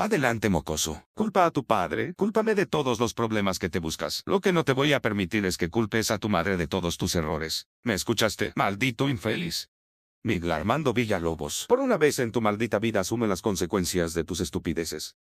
Adelante, mocoso. Culpa a tu padre, cúlpame de todos los problemas que te buscas. Lo que no te voy a permitir es que culpes a tu madre de todos tus errores. ¿Me escuchaste, maldito infeliz? Miguel Armando Villalobos. Por una vez en tu maldita vida asume las consecuencias de tus estupideces.